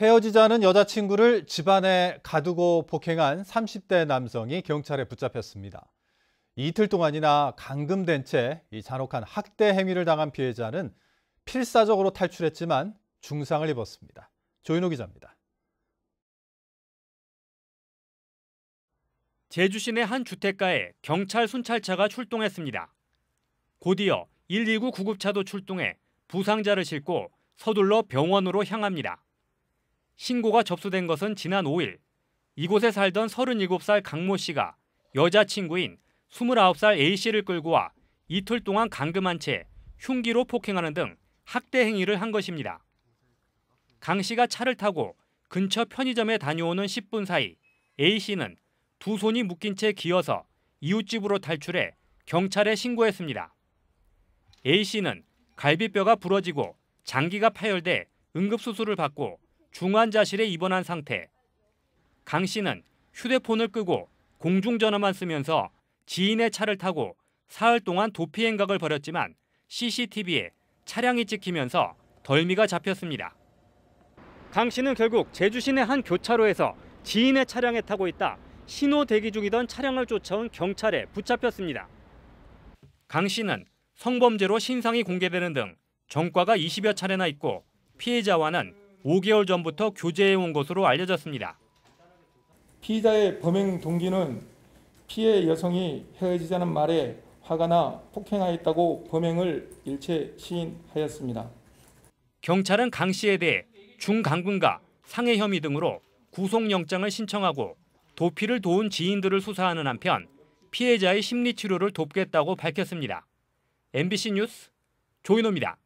헤어지자는 여자친구를 집안에 가두고 폭행한 30대 남성이 경찰에 붙잡혔습니다. 이틀 동안이나 감금된 채 잔혹한 학대 행위를 당한 피해자는 필사적으로 탈출했지만 중상을 입었습니다. 조인호 기자입니다. 제주시내 한 주택가에 경찰 순찰차가 출동했습니다. 곧이어 119 구급차도 출동해 부상자를 싣고 서둘러 병원으로 향합니다. 신고가 접수된 것은 지난 5일 이곳에 살던 37살 강모 씨가 여자친구인 29살 A 씨를 끌고 와 이틀 동안 감금한 채 흉기로 폭행하는 등 학대 행위를 한 것입니다. 강 씨가 차를 타고 근처 편의점에 다녀오는 10분 사이 A 씨는 두 손이 묶인 채 기어서 이웃집으로 탈출해 경찰에 신고했습니다. A 씨는 갈비뼈가 부러지고 장기가 파열돼 응급수술을 받고 중환자실에 입원한 상태. 강 씨는 휴대폰을 끄고 공중전화만 쓰면서 지인의 차를 타고 사흘 동안 도피 행각을 벌였지만 CCTV에 차량이 찍히면서 덜미가 잡혔습니다. 강 씨는 결국 제주시내 한 교차로에서 지인의 차량에 타고 있다 신호 대기 중이던 차량을 쫓아온 경찰에 붙잡혔습니다. 강 씨는 성범죄로 신상이 공개되는 등 전과가 20여 차례나 있고 피해자와는 5개월 전부터 교제해 온 것으로 알려졌습니다. 피의자의 범행 동기는 피해 여성이 헤어지자는 말에 화가 나 폭행하였다고 범행을 일체 시인하였습니다. 경찰은 강 씨에 대해 중강군과 상해 혐의 등으로 구속영장을 신청하고 도피를 도운 지인들을 수사하는 한편 피해자의 심리치료를 돕겠다고 밝혔습니다. MBC 뉴스 조인호입니다.